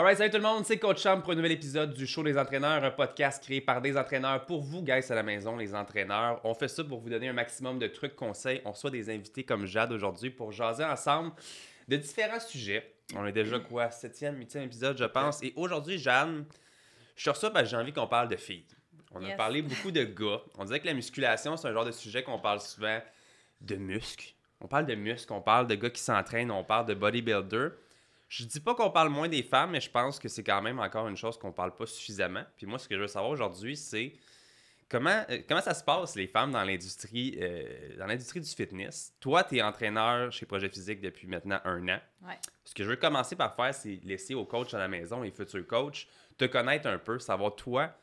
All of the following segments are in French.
Alright, salut tout le monde, c'est Coach Champ pour un nouvel épisode du Show des entraîneurs, un podcast créé par des entraîneurs pour vous, guys, à la maison, les entraîneurs. On fait ça pour vous donner un maximum de trucs, conseils. On reçoit des invités comme Jade aujourd'hui pour jaser ensemble de différents sujets. On est déjà quoi, septième, huitième épisode, je pense. Et aujourd'hui, Jeanne, je suis ça parce que j'ai envie qu'on parle de filles. On a parlé beaucoup de gars. On disait que la musculation, c'est un genre de sujet qu'on parle souvent de muscles. On parle de muscles, on parle de gars qui s'entraînent, on parle de bodybuilder. Je dis pas qu'on parle moins des femmes, mais je pense que c'est quand même encore une chose qu'on parle pas suffisamment. Puis moi, ce que je veux savoir aujourd'hui, c'est comment, euh, comment ça se passe, les femmes, dans l'industrie euh, dans l'industrie du fitness. Toi, tu es entraîneur chez Projet Physique depuis maintenant un an. Ce que je veux commencer par faire, c'est laisser aux coachs à la maison et futurs coachs te connaître un peu, savoir toi,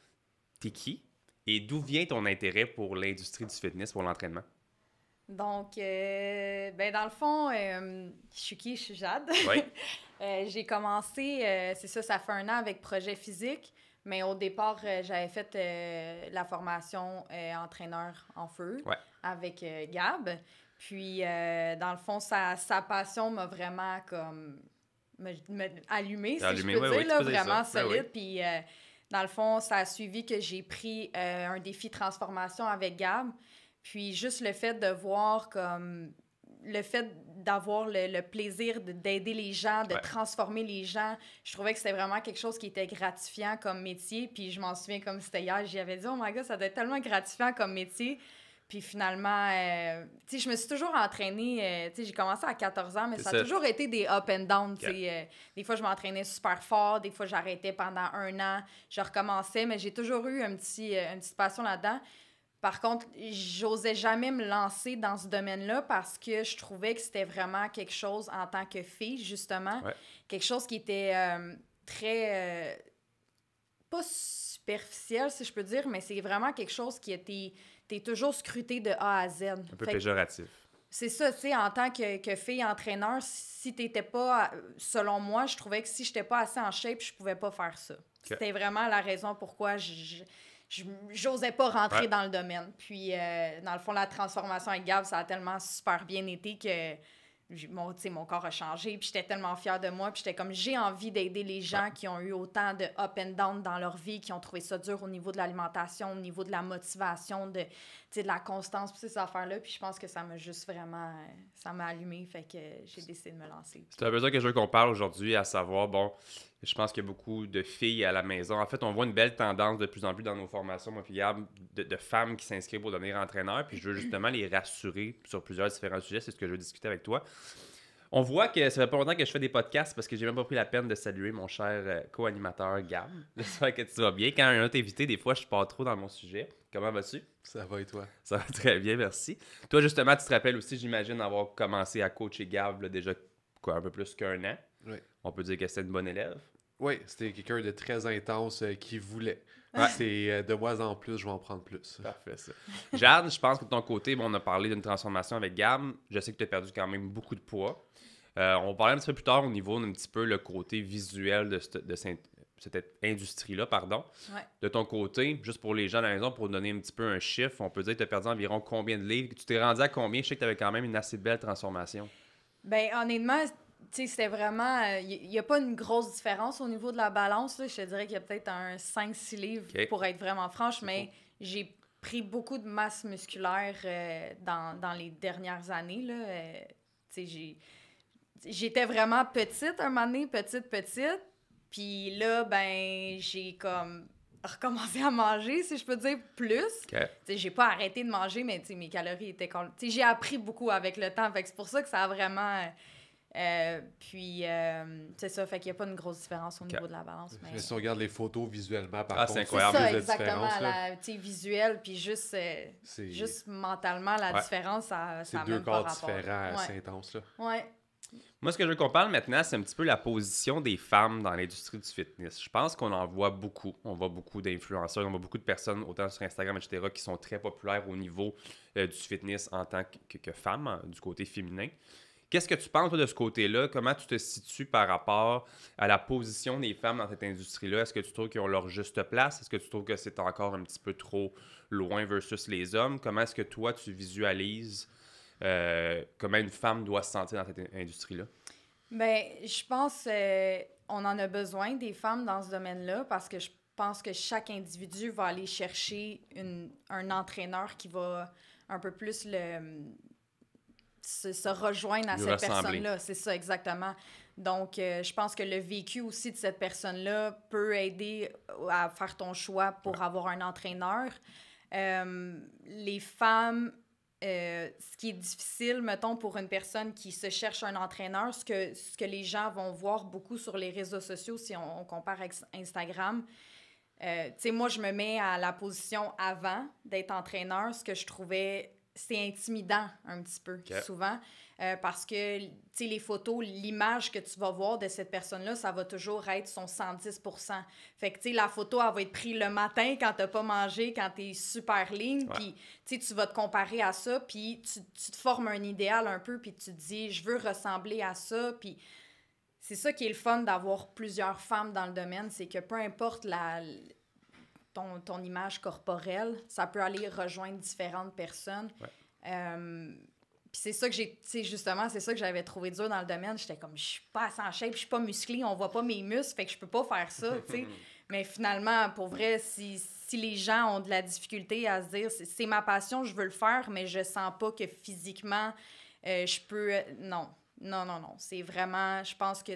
t'es qui et d'où vient ton intérêt pour l'industrie du fitness, pour l'entraînement. Donc, euh, ben, dans le fond, euh, je suis qui? Je suis Jade. Euh, j'ai commencé, c'est ça, ça fait un an avec Projet Physique, mais au départ, j'avais fait la formation entraîneur en feu avec Gab. Puis, dans le fond, sa, passion m'a vraiment comme si allumé, je peux dire, vraiment solide. Puis, dans le fond, ça a suivi que j'ai pris un défi transformation avec Gab. Puis juste le fait de voir comme le fait d'avoir le, plaisir d'aider les gens, de transformer les gens, je trouvais que c'était vraiment quelque chose qui était gratifiant comme métier. Puis je m'en souviens comme c'était hier, j'y avais dit, oh my god, ça doit être tellement gratifiant comme métier. Puis finalement, euh, je me suis toujours entraînée, euh, tu sais, j'ai commencé à 14 ans, mais ça a toujours été des up and down, tu sais. Euh, des fois, je m'entraînais super fort, des fois, j'arrêtais pendant un an, je recommençais, mais j'ai toujours eu un petit, une petite passion là-dedans. Par contre, j'osais jamais me lancer dans ce domaine-là parce que je trouvais que c'était vraiment quelque chose en tant que fille, justement, quelque chose qui était euh, très... Euh, pas superficiel, si je peux dire, mais c'est vraiment quelque chose qui était... es toujours scruté de A à Z. Un peu péjoratif. C'est ça, tu sais, en tant que, fille entraîneur, si t'étais pas... Selon moi, je trouvais que si j'étais pas assez en shape, je pouvais pas faire ça. C'était vraiment la raison pourquoi je j'osais pas rentrer dans le domaine. Puis, euh, dans le fond, la transformation avec Gab, ça a tellement super bien été que mon, mon corps a changé. Puis, j'étais tellement fière de moi. Puis, j'étais comme, j'ai envie d'aider les gens qui ont eu autant de up and down dans leur vie, qui ont trouvé ça dur au niveau de l'alimentation, au niveau de la motivation, de, de la constance, puis ces affaires-là. Puis, je pense que ça m'a juste vraiment. Ça m'a allumé. Fait que j'ai décidé de me lancer. C'est un besoin que je veux qu'on parle aujourd'hui, à savoir, bon je pense qu'il y a beaucoup de filles à la maison. En fait, on voit une belle tendance de plus en plus dans nos formations, moi, puis de, de femmes qui s'inscrivent pour devenir entraîneur. Puis je veux justement les rassurer sur plusieurs différents sujets. C'est ce que je veux discuter avec toi. On voit que ça fait pas longtemps que je fais des podcasts parce que j'ai même pas pris la peine de saluer mon cher euh, co-animateur Gab. J'espère que tu vas bien. Quand un autre invité, des fois, je pars trop dans mon sujet. Comment vas-tu? Ça va et toi? Ça va très bien, merci. Toi, justement, tu te rappelles aussi, j'imagine, d'avoir commencé à coacher Gab déjà un peu plus qu'un an. On peut dire que c'est une bonne élève. Oui, c'était quelqu'un de très intense euh, qui voulait. C'est euh, de bois en plus, je vais en prendre plus. Parfait, ça. Jeanne, je pense que de ton côté, on a parlé d'une transformation avec Gam. Je sais que tu as perdu quand même beaucoup de poids. Euh, on va parler un petit peu plus tard au niveau d'un petit peu le côté visuel de, cette, industrie-là, pardon. De ton côté, juste pour les gens à la maison, pour donner un petit peu un chiffre, on peut dire que tu as perdu environ combien de livres? Tu t'es rendu à combien? Je sais que tu avais quand même une assez belle transformation. Ben honnêtement, c'était vraiment. Il euh, n'y a pas une grosse différence au niveau de la balance. Je te dirais qu'il y a peut-être un 5-6 livres pour être vraiment franche, mais j'ai pris beaucoup de masse musculaire euh, dans, les dernières années. Là. Euh, j'étais vraiment petite un moment donné, petite, petite. Puis là, ben, j'ai comme recommencé à manger, si je peux dire, plus. Okay. J'ai pas arrêté de manger, mais mes calories étaient... J'ai appris beaucoup avec le temps. Fait que c'est pour ça que ça a vraiment... Euh, puis, euh, c'est ça, fait qu'il n'y a pas une grosse différence au niveau de la balance. Mais... si on regarde les photos visuellement, par ah, contre, c'est incroyable. Ça, exactement, la, visuelle, puis juste, euh, juste mentalement, la différence, ça C'est deux corps différents, c'est intense. Moi, ce que je veux qu'on parle maintenant, c'est un petit peu la position des femmes dans l'industrie du fitness. Je pense qu'on en voit beaucoup. On voit beaucoup d'influenceurs, on voit beaucoup de personnes, autant sur Instagram, etc., qui sont très populaires au niveau du fitness en tant que, que, hein, du côté féminin. Qu'est-ce que tu penses de ce côté-là? Comment tu te situes par rapport à la position des femmes dans cette industrie-là? Est-ce que tu trouves qu'ils ont leur juste place? Est-ce que tu trouves que c'est encore un petit peu trop loin versus les hommes? Comment est-ce que toi, tu visualises euh, comment une femme doit se sentir dans cette industrie-là? Bien, je pense qu'on euh, en a besoin des femmes dans ce domaine-là parce que je pense que chaque individu va aller chercher un entraîneur qui va un peu plus le se, se rejoindre à cette personne-là. C'est ça, exactement. Donc, euh, je pense que le vécu aussi de cette personne-là peut aider euh, à faire ton choix pour avoir un entraîneur. Euh, les femmes, ce qui est difficile, mettons, pour une personne qui se cherche un entraîneur, ce que, ce que les gens vont voir beaucoup sur les réseaux sociaux, si on, compare avec Instagram, tu sais, moi, je me mets à la position avant d'être entraîneur, ce que je trouvais c'est intimidant un petit peu, souvent, euh, parce que, tu sais, les photos, l'image que tu vas voir de cette personne-là, ça va toujours être son 110 Fait que, tu sais, la photo, elle va être prise le matin quand t'as pas mangé, quand t'es super ligne, puis, tu sais, tu vas te comparer à ça, puis tu, tu, te formes un idéal un peu, puis tu te dis, je veux ressembler à ça, puis... C'est ça qui est le fun d'avoir plusieurs femmes dans le domaine, c'est que peu importe la, ton, image corporelle. Ça peut aller rejoindre différentes personnes. Euh, puis c'est ça que j'ai, justement, c'est ça que j'avais trouvé dur dans le domaine. J'étais comme, je suis pas assez en shape, je suis pas musclé on voit pas mes muscles, fait que je peux pas faire ça, Mais finalement, pour vrai, si, les gens ont de la difficulté à se dire, c'est ma passion, je veux le faire, mais je sens pas que physiquement, euh, je peux. Euh, non, non, non, non. C'est vraiment, je pense que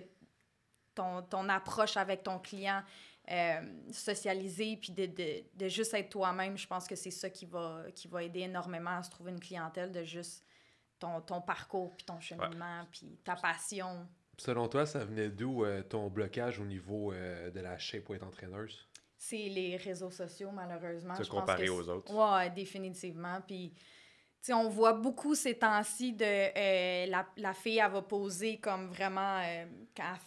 ton, ton approche avec ton client, euh, socialiser puis de, de, de juste être toi-même, je pense que c'est ça qui va, qui va aider énormément à se trouver une clientèle de juste ton, ton parcours puis ton cheminement puis ta passion. Selon toi, ça venait d'où euh, ton blocage au niveau euh, de la shape pour être entraîneuse? C'est les réseaux sociaux, malheureusement. Se comparer aux autres? Oui, définitivement. Puis. tu sais, on voit beaucoup ces temps-ci de la, la, fille, elle va poser comme vraiment euh,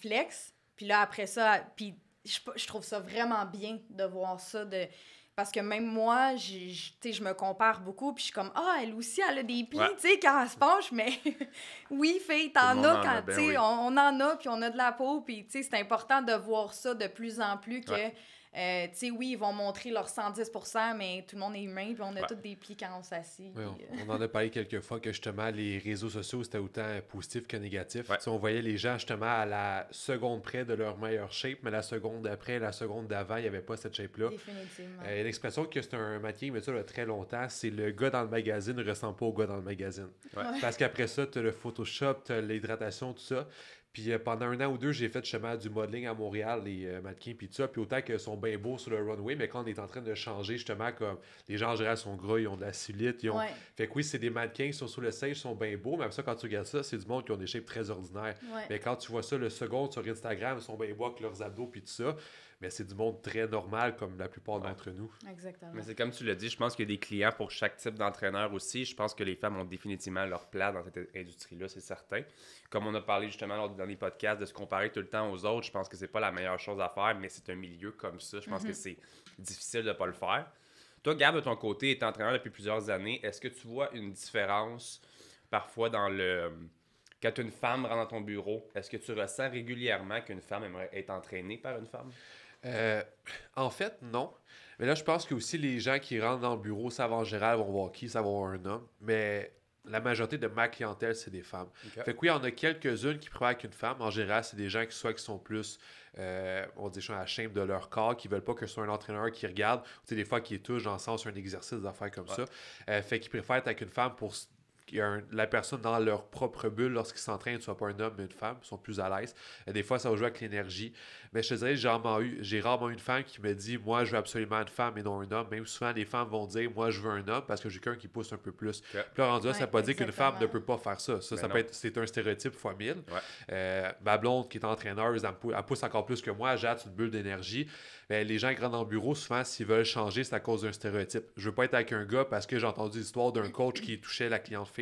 flex. Puis là, après ça, puis je, trouve ça vraiment bien de voir ça. De... Parce que même moi, je me compare beaucoup, puis je suis comme, ah, elle aussi, elle a des plis, tu sais, quand elle se penche, mais oui, fait t'en as quand, tu sais, on, en a, puis on a de la peau, puis tu sais, c'est important de voir ça de plus en plus que. Euh, tu sais, oui, ils vont montrer leur 110%, mais tout le monde est humain, puis on a des plis quand on on, en a parlé quelques fois que justement, les réseaux sociaux, c'était autant positif que négatif. On voyait les gens justement à la seconde près de leur meilleure shape, mais la seconde après, la seconde d'avant, il n'y avait pas cette shape-là. Définitivement. L'expression euh, que c'est un maquillage, mais ça, très longtemps, c'est le gars dans le magazine ne ressemble pas au gars dans le magazine. Parce qu'après ça, tu as le Photoshop, tu as l'hydratation, tout ça. Puis euh, pendant un an ou deux, j'ai fait justement du modeling à Montréal, les euh, mannequins, puis tout ça. Puis autant qu'ils sont bien beaux sur le runway, mais quand on est en train de changer, justement, comme les gens en général sont gras, ils ont de la cellulite. Ils ont... Fait que oui, c'est des mannequins qui sont sur le stage, ils sont bien beaux, mais après ça, quand tu regardes ça, c'est du monde qui ont des shapes très ordinaires. Mais quand tu vois ça le second sur Instagram, ils sont bien beaux avec leurs abdos, puis tout ça mais c'est du monde très normal comme la plupart d'entre nous. Exactement. Mais c'est comme tu l'as dit, je pense qu'il y a des clients pour chaque type d'entraîneur aussi. Je pense que les femmes ont définitivement leur place dans cette industrie-là, c'est certain. Comme on a parlé justement lors du dernier podcast de se comparer tout le temps aux autres, je pense que c'est pas la meilleure chose à faire, mais c'est un milieu comme ça. Je pense que mhm. c'est difficile de pas le faire. Toi, Gab, de ton côté, es entraîneur depuis plusieurs années. Est-ce que tu vois une différence parfois dans le. Quand une femme rentre dans ton bureau, est-ce que tu ressens régulièrement qu'une femme aimerait être entraînée par une femme? Euh, en fait, non. Mais là, je pense que aussi les gens qui rentrent dans le bureau savent en général vont voir qui, ça va voir un homme. Mais la majorité de ma clientèle, c'est des femmes. Fait que oui, il y en a quelques-unes qui préfèrent qu'une femme. En général, c'est des gens qui soit qui sont plus, euh, on dit, à chaîne de leur corps, qui veulent pas que ce soit un entraîneur qui regarde, ou des fois qui touche dans le sens un exercice d'affaires comme ça. Euh, fait qu'ils préfèrent être avec une femme pour la personne dans leur propre bulle lorsqu'ils s'entraînent, soit pas un homme, mais une femme, ils sont plus à l'aise. Des fois, ça joue avec l'énergie. Mais je te dirais, j'ai rarement, eu, j'ai rarement une femme qui me dit, moi, je veux absolument une femme et non un homme. Même souvent, les femmes vont dire, moi, je veux un homme parce que j'ai qu'un qui pousse un peu plus. ça ne pas dire qu'une femme ne peut pas faire ça. Ça, ça ben peut être, c'est un stéréotype fois mille. Euh, ma blonde, qui est entraîneuse, elle, pousse encore plus que moi, j'attends une bulle d'énergie. mais ben, les gens qui rentrent en bureau, souvent, s'ils veulent changer, c'est à cause d'un stéréotype. Je veux pas être avec un gars parce que j'ai entendu l'histoire d'un coach qui touchait la cliente fille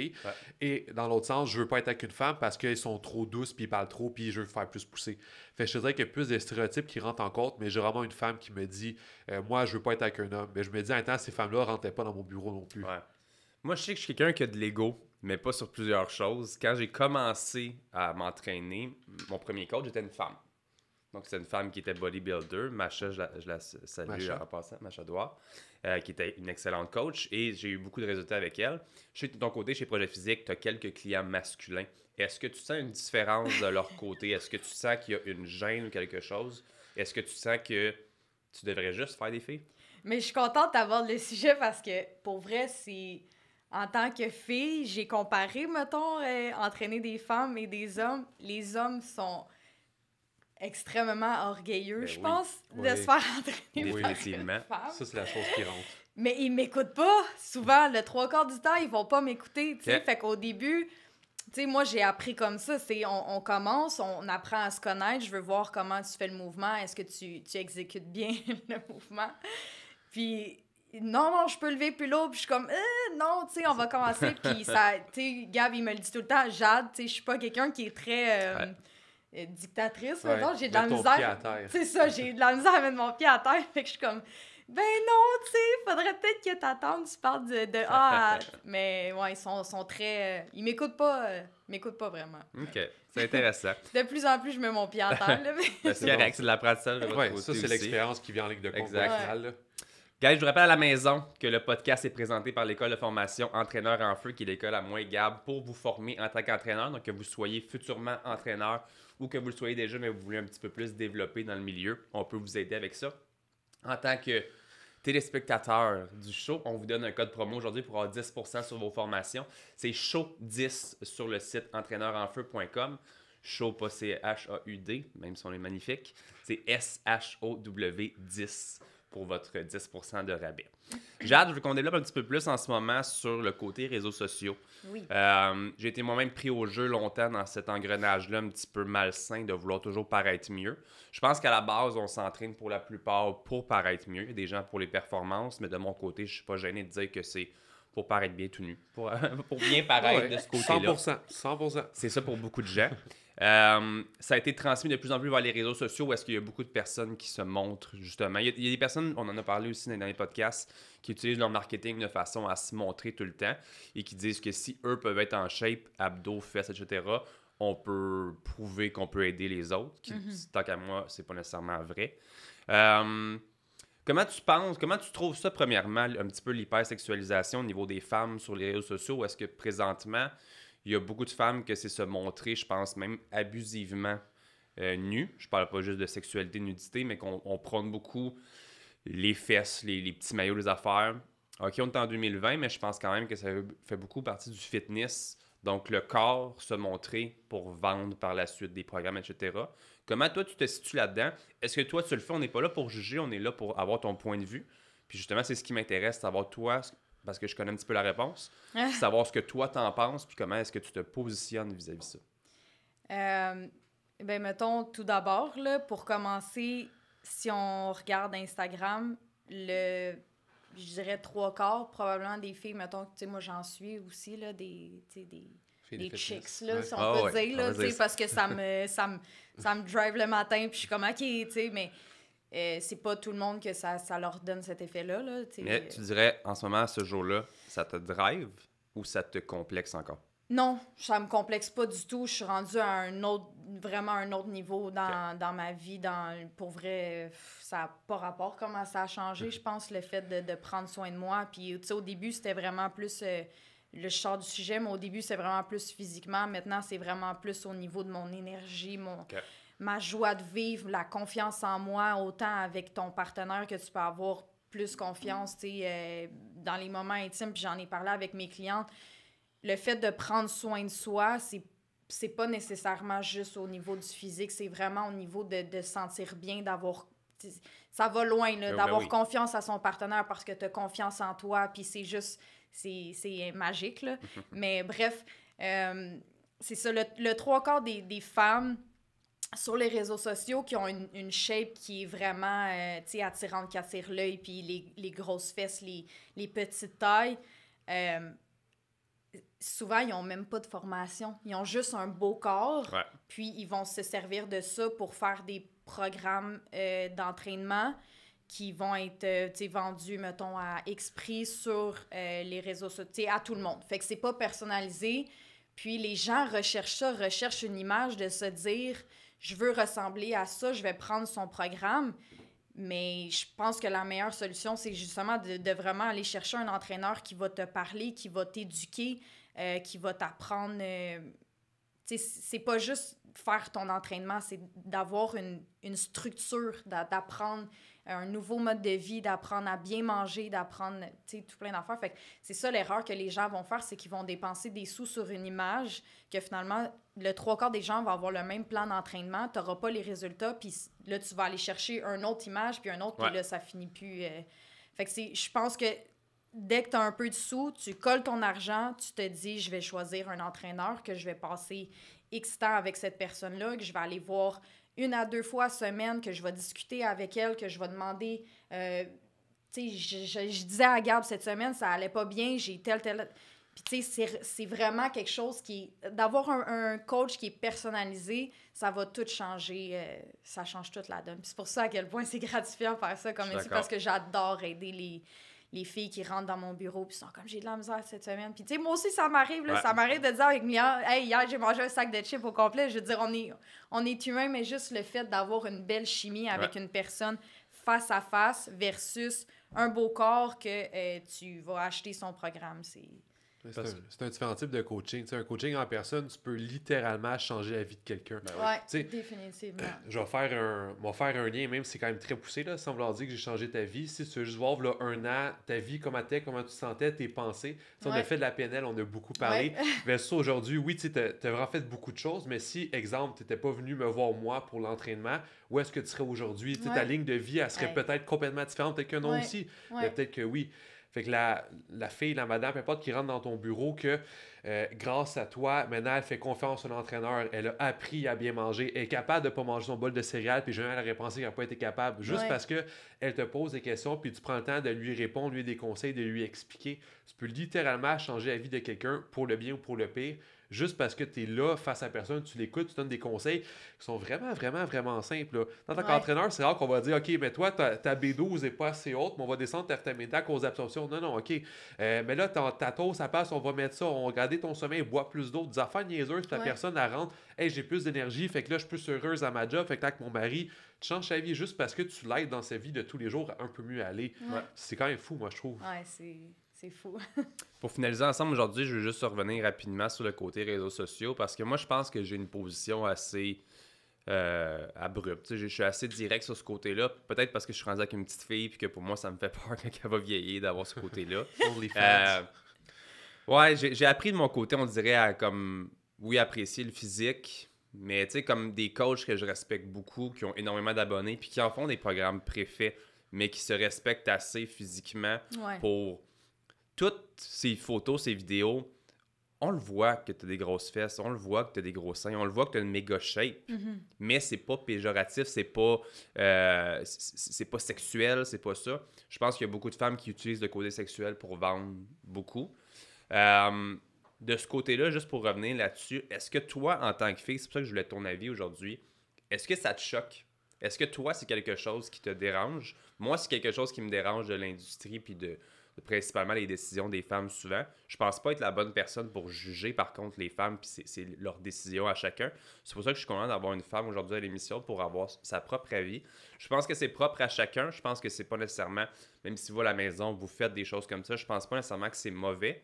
et dans l'autre sens, je veux pas être avec une femme parce qu'elles sont trop douces, puis ils parlent trop, puis je veux faire plus pousser. Fait je dirais qu'il y a plus des stéréotypes qui rentrent en compte, mais j'ai vraiment une femme qui me dit euh, Moi, je veux pas être avec un homme. Mais je me dis, attends, ces femmes-là rentraient pas dans mon bureau non plus. Moi, je sais que je suis quelqu'un qui a de l'ego, mais pas sur plusieurs choses. Quand j'ai commencé à m'entraîner, mon premier coach était une femme. Donc, c'est une femme qui était bodybuilder. Macha, je la, je la salue en passant, Macha Doir, euh, qui était une excellente coach et j'ai eu beaucoup de résultats avec elle. Chez ton côté, chez Projet Physique, tu as quelques clients masculins. Est-ce que tu sens une différence de leur côté? Est-ce que tu sens qu'il y a une gêne ou quelque chose? Est-ce que tu sens que tu devrais juste faire des filles? Mais je suis contente d'avoir le sujet parce que pour vrai, c'est. En tant que fille, j'ai comparé, mettons, euh, entraîner des femmes et des hommes. Les hommes sont extrêmement orgueilleux, ben je pense, de se faire entraîner oui, Ça, c'est la chose qui rentre. Mais ils m'écoutent pas. Souvent, le trois quarts du temps, ils vont pas m'écouter. Fait qu'au début, moi, j'ai appris comme ça. on, commence, on apprend à se connaître. Je veux voir comment tu fais le mouvement. Est-ce que tu, tu exécutes bien le mouvement? Puis non, non, je peux lever plus l'eau. Puis je suis comme, euh, non, tu on va commencer. Puis ça, Gab, il me le dit tout le temps, Jade, tu sais, je suis pas quelqu'un qui est très. Euh, euh, dictatrice, ouais, j'ai de la misère. C'est ça, j'ai de la misère à mettre mon pied à terre. Fait que je suis comme, ben non, tu sais, faudrait peut-être que t'attendes, tu parles de, ah, mais ouais, ils sont, sont très, euh, ils m'écoutent pas, euh, m'écoutent pas vraiment. Ok, c'est intéressant. de plus en plus, je mets mon pied à terre. Ben, c'est correct, c'est de l'apprentissage. Ouais, ça c'est l'expérience qui vient en ligue de compte. Exact je vous rappelle à la maison que le podcast est présenté par l'école de formation Entraîneur en feu, qui est l'école à moins Gab, pour vous former en tant qu'entraîneur. Donc, que vous soyez futurement entraîneur ou que vous le soyez déjà, mais vous voulez un petit peu plus développer dans le milieu, on peut vous aider avec ça. En tant que téléspectateur du show, on vous donne un code promo aujourd'hui pour avoir 10% sur vos formations. C'est show10 sur le site entraîneurenfeu.com. Show, pas C-H-A-U-D, même si on est magnifique. C'est S-H-O-W 10 pour votre 10 de rabais. Jade, je veux qu'on développe un petit peu plus en ce moment sur le côté réseaux sociaux. Oui. Euh, j'ai été moi-même pris au jeu longtemps dans cet engrenage-là un petit peu malsain de vouloir toujours paraître mieux. Je pense qu'à la base, on s'entraîne pour la plupart pour paraître mieux. Il y a des gens pour les performances, mais de mon côté, je suis pas gêné de dire que c'est pour paraître bien tout nu, pour, bien paraître de ce côté-là. 100%, 100%. C'est ça pour beaucoup de gens. Euh, ça a été transmis de plus en plus vers les réseaux sociaux où est-ce qu'il y a beaucoup de personnes qui se montrent justement. Il y, a, des personnes, on en a parlé aussi dans les derniers podcasts, qui utilisent leur marketing de façon à se montrer tout le temps et qui disent que si eux peuvent être en shape, abdos, fesses, etc., on peut prouver qu'on peut aider les autres. Mhm. Tant qu'à moi, c'est pas nécessairement vrai. Euh, comment tu penses, comment tu trouves ça, premièrement, un petit peu l'hypersexualisation au niveau des femmes sur les réseaux sociaux? Est-ce que présentement, il y a beaucoup de femmes que c'est se montrer, je pense, même abusivement euh, nues. Je parle pas juste de sexualité, nudité, mais qu'on prône beaucoup les fesses, les, les, petits maillots, les affaires. OK, on est en 2020, mais je pense quand même que ça fait beaucoup partie du fitness. Donc, le corps se montrer pour vendre par la suite des programmes, etc. Comment toi, tu te situes là-dedans? Est-ce que toi, tu le fais? On n'est pas là pour juger, on est là pour avoir ton point de vue. Puis justement, c'est ce qui m'intéresse, savoir toi, parce que je connais un petit peu la réponse, ah. savoir ce que toi t'en penses, puis comment est-ce que tu te positionnes vis-à-vis ça. Euh, ben, mettons, tout d'abord, pour commencer, si on regarde Instagram, le, je dirais trois quarts, probablement des filles, mettons, tu sais, moi j'en suis aussi, là, des, des, des chicks, là, si on ah peut dire, là, parce que ça me, ça me, ça me drive le matin, puis je suis comme, OK, tu sais, mais euh, c'est pas tout le monde que ça, ça leur donne cet effet-là. Là, Mais tu dirais, en ce moment, ce jour-là, ça te drive ou ça te complexe encore? Non, ça me complexe pas du tout. Je suis rendue à un autre, vraiment un autre niveau dans, ma vie. Dans, pour vrai, ça n'a pas rapport comment ça a changé, je pense, le fait de, prendre soin de moi. Puis, tu au début, c'était vraiment plus. Euh, le char du sujet, mais au début, c'est vraiment plus physiquement. Maintenant, c'est vraiment plus au niveau de mon énergie, mon ma joie de vivre, la confiance en moi, autant avec ton partenaire que tu peux avoir plus confiance, euh, dans les moments intimes, puis j'en ai parlé avec mes clientes. Le fait de prendre soin de soi, c'est c'est pas nécessairement juste au niveau du physique, c'est vraiment au niveau de, se sentir bien, d'avoir ça va loin, ben ben d'avoir confiance à son partenaire parce que tu confiance en toi, puis c'est juste, c'est, magique. Là. Mais bref, euh, c'est ça, le, trois quarts des, des femmes sur les réseaux sociaux qui ont une, une shape qui est vraiment euh, attirante, qui attire l'œil, puis les, les, grosses fesses, les, petites tailles, euh, souvent, ils n'ont même pas de formation. Ils ont juste un beau corps, puis ils vont se servir de ça pour faire des programmes euh, d'entraînement qui vont être vendus, mettons, à X sur les réseaux sociaux, à tout le monde. Fait que c'est pas personnalisé. Puis les gens recherchent ça, recherchent une image de se dire je veux ressembler à ça, je vais prendre son programme. Mais je pense que la meilleure solution, c'est justement de, vraiment aller chercher un entraîneur qui va te parler, qui va t'éduquer, euh, qui va t'apprendre. Euh, c'est pas juste faire ton entraînement, c'est d'avoir une, une, structure, d'apprendre un nouveau mode de vie, d'apprendre à bien manger, d'apprendre, tout plein d'affaires. Fait c'est ça l'erreur que les gens vont faire, c'est qu'ils vont dépenser des sous sur une image que finalement, le trois quarts des gens vont avoir le même plan d'entraînement, tu n'auras pas les résultats, puis là, tu vas aller chercher une autre image, puis un autre, puis là, ça finit plus. Euh. Fait que je pense que dès que tu as un peu de sous, tu colles ton argent, tu te dis, je vais choisir un entraîneur que je vais passer X temps avec cette personne-là, que je vais aller voir une à deux fois semaine que je vais discuter avec elle, que je vais demander. Euh, tu sais, je, je, disais à Gab cette semaine, ça allait pas bien, j'ai tel, tel. Puis, tu sais, c'est vraiment quelque chose qui. D'avoir un, coach qui est personnalisé, ça va tout changer. Euh, ça change toute la donne. c'est pour ça à quel point c'est gratifiant de faire ça comme ça parce que j'adore aider les les filles qui rentrent dans mon bureau puis sont comme j'ai de la misère cette semaine. Puis tu sais, moi aussi ça m'arrive ça m'arrive de dire avec Mia, hey, hier j'ai mangé un sac de chips au complet. Je veux dire on est on est humain mais juste le fait d'avoir une belle chimie avec une personne face à face versus un beau corps que euh, tu vas acheter son programme, c'est c'est un, différent type de coaching. un coaching en personne, tu peux littéralement changer la vie de quelqu'un. Ben oui, définitivement. Je vais faire un, faire un lien, même si c'est quand même très poussé, là, sans vouloir dire que j'ai changé ta vie. Si tu veux juste voir là, un an, ta vie, comment t'es, comment tu te sentais, tes pensées. On a fait de la PNL, on a beaucoup parlé. Mais ça, aujourd'hui, oui, tu as, vraiment fait beaucoup de choses, mais si, exemple, tu n'étais pas venu me voir moi pour l'entraînement, où est-ce que tu serais aujourd'hui? Ta ligne de vie, elle serait peut-être complètement différente. Peut-être que non aussi, mais peut-être que oui. Fait que la, fille, la madame, peu importe, qui rentre dans ton bureau, que euh, grâce à toi, maintenant, elle fait confiance à l'entraîneur, elle a appris à bien manger, elle est capable de ne pas manger son bol de céréales, puis jamais elle la pensé qu'elle n'a pas été capable, juste parce que elle te pose des questions, puis tu prends le temps de lui répondre, lui des conseils, de lui expliquer. Tu peux littéralement changer la vie de quelqu'un pour le bien ou pour le pire juste parce que tu es là face à personne, tu l'écoutes, tu donnes des conseils qui sont vraiment, vraiment, vraiment simples. Là. En tant qu'entraîneur, c'est rare qu'on va dire OK, mais toi, ta, B12 n'est pas assez haute, mais on va descendre ta vitamine à cause d'absorption. Non, non, OK. Euh, mais là, ta, taux, ça passe, on va mettre ça, on va garder ton sommeil, bois plus d'eau, des affaires niaiseuses, ta la personne, elle rentre. Hey, j'ai plus d'énergie, fait que là, je suis plus heureuse à ma job, fait que là, mon mari, tu changes ta vie juste parce que tu l'aides dans sa vie de tous les jours un peu mieux aller. C'est quand même fou, moi, je trouve. Ouais, c'est. C'est fou. Pour finaliser ensemble aujourd'hui, je veux juste revenir rapidement sur le côté réseaux sociaux parce que moi, je pense que j'ai une position assez euh, abrupte. je suis assez direct sur ce côté-là. Peut-être parce que je suis rendu avec une petite fille et que pour moi, ça me fait peur qu'elle va vieillir d'avoir ce côté-là. Euh, ouais, j'ai appris de mon côté, on dirait, à comme, oui, apprécier le physique, mais tu sais, comme des coachs que je respecte beaucoup, qui ont énormément d'abonnés, puis qui en font des programmes préfets, mais qui se respectent assez physiquement pour toutes ces photos, ces vidéos, on le voit que tu as des grosses fesses, on le voit que tu as des gros seins, on le voit que tu as une méga shape, mm-hmm. mais c'est pas péjoratif, c'est pas, euh, c'est pas sexuel, c'est pas ça. Je pense qu'il y a beaucoup de femmes qui utilisent le côté sexuel pour vendre beaucoup. Euh, de ce côté-là, juste pour revenir là-dessus, est-ce que toi, en tant que fille, c'est pour ça que je voulais ton avis aujourd'hui, est-ce que ça te choque? Est-ce que toi, c'est quelque chose qui te dérange? Moi, c'est quelque chose qui me dérange de l'industrie puis de, principalement les décisions des femmes souvent. Je pense pas être la bonne personne pour juger par contre les femmes, puis c'est leur décision à chacun. C'est pour ça que je suis content d'avoir une femme aujourd'hui à l'émission pour avoir sa propre avis. Je pense que c'est propre à chacun. Je pense que c'est pas nécessairement, même si vous à la maison, vous faites des choses comme ça, je pense pas nécessairement que c'est mauvais.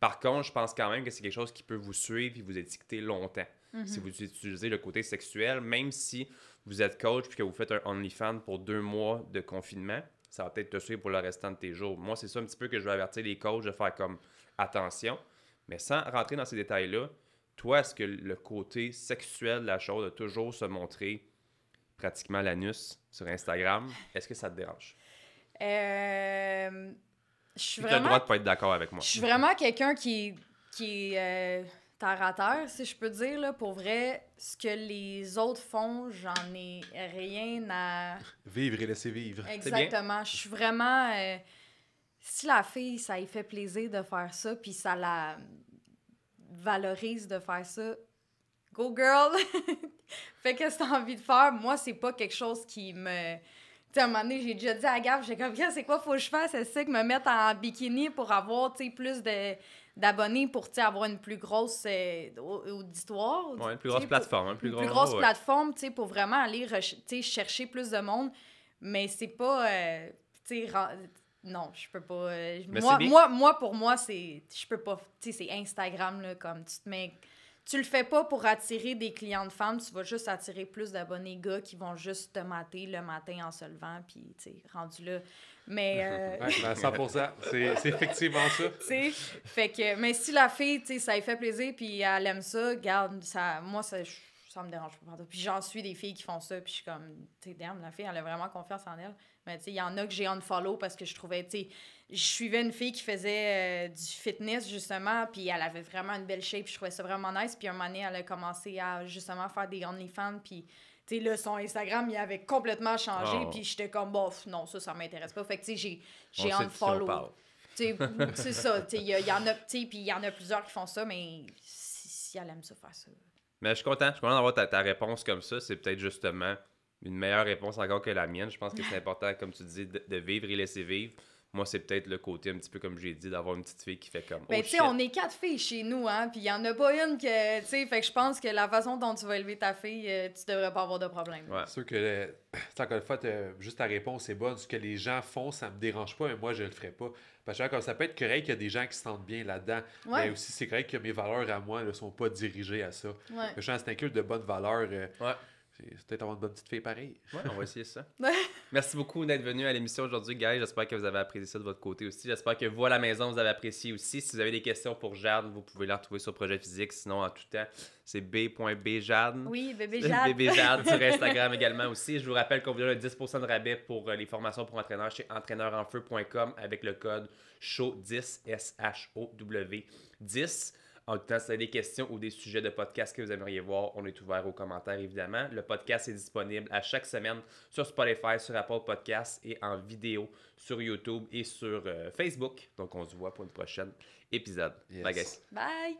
Par contre, je pense quand même que c'est quelque chose qui peut vous suivre et vous étiqueter longtemps. Mm-hmm. Si vous utilisez le côté sexuel, même si vous êtes coach puis que vous faites un OnlyFans pour deux mois de confinement, ça va peut-être te suivre pour le restant de tes jours. Moi, c'est ça un petit peu que je vais avertir les coachs de faire comme attention. Mais sans rentrer dans ces détails-là, toi, est-ce que le côté sexuel de la chose, de toujours se montrer pratiquement l'anus sur Instagram, est-ce que ça te dérange? Euh, Tu as le droit de pas être d'accord avec moi. Je suis vraiment quelqu'un qui, qui euh, terre à terre, si je peux dire, là, pour vrai, ce que les autres font, j'en ai rien à. Vivre et laisser vivre. Exactement. Je suis vraiment. Euh, si la fille, ça lui fait plaisir de faire ça, puis ça la valorise de faire ça, go girl! Fais que tu t'as envie de faire. Moi, c'est pas quelque chose qui me. Tu sais, un moment donné, j'ai déjà dit à gaffe, j'ai comme, c'est quoi, faut que je fasse? C'est ça que me mettre en bikini pour avoir, tu sais, plus de d'abonnés pour avoir une plus grosse euh, auditoire. une plus grosse plateforme. Hein, plus une plus grosse plateforme pour vraiment aller chercher plus de monde. Mais c'est pas. Euh, non, je peux pas. Euh, moi, moi, pour moi, c'est. Je peux pas. Tu sais, c'est Instagram, comme tu te mets tu le fais pas pour attirer des clients de femmes, tu vas juste attirer plus d'abonnés gars qui vont juste te mater le matin en se levant, puis tu rendu là. Mais. 100 euh, ben, c'est effectivement ça. tu fait que, mais si la fille, tu ça lui fait plaisir, puis elle aime ça, garde, ça, moi, ça, ça me dérange pas. Puis j'en suis des filles qui font ça, puis je suis comme, tu sais, la fille, elle a vraiment confiance en elle il y en a que j'ai unfollow parce que je trouvais, tu je suivais une fille qui faisait euh, du fitness, justement, puis elle avait vraiment une belle shape, je trouvais ça vraiment nice. Puis un moment elle a commencé à, justement, faire des OnlyFans, puis... T'sais, là, son Instagram, il avait complètement changé. Ah. Puis j'étais comme, bof, non, ça, ça m'intéresse pas. Fait que, tu sais, j'ai unfollow. C'est ça. Il y, en a, puis il y en a plusieurs qui font ça, mais si, elle aime ça, faire ça. Mais je suis content. Je suis content d'avoir ta, réponse comme ça. C'est peut-être justement une meilleure réponse encore que la mienne. Je pense que c'est important, comme tu dis, de, vivre et laisser vivre. Moi, c'est peut-être le côté un petit peu comme j'ai dit d'avoir une petite fille qui fait comme. mais ben, oh, tu sais, on est quatre filles chez nous, hein, puis il n'y en a pas une que. Tu sais, fait que je pense que la façon dont tu vas élever ta fille, euh, tu devrais pas avoir de problème. C'est sûr que, euh, encore une fois, juste ta réponse est bonne. Ce que les gens font, ça me dérange pas, mais moi, je le ferai pas. Parce que, ça peut être correct qu'il y a des gens qui se sentent bien là-dedans. Mais aussi, c'est correct que mes valeurs à moi ne sont pas dirigées à ça. Je suis un de bonnes valeurs. Euh, c'est peut-être avoir une bonne petite fille pareil. on va essayer ça. Merci beaucoup d'être venu à l'émission aujourd'hui, guys. J'espère que vous avez apprécié ça de votre côté aussi. J'espère que vous à la maison, vous avez apprécié aussi. Si vous avez des questions pour Jade, vous pouvez les retrouver sur Projet Physique. Sinon, en tout temps, c'est b.bjade. Oui, bébé Jade. Jade sur Instagram également aussi. Je vous rappelle qu'on vous donne 10 de rabais pour euh, les formations pour entraîneurs chez entraîneurenfeu.com avec le code SHOW10 S 10 en tout cas, si vous avez des questions ou des sujets de podcast que vous aimeriez voir, on est ouvert aux commentaires, évidemment. Le podcast est disponible à chaque semaine sur Spotify, sur Apple Podcasts et en vidéo sur YouTube et sur euh, Facebook. Donc, on se voit pour une prochaine épisode. Bye, guys. Bye.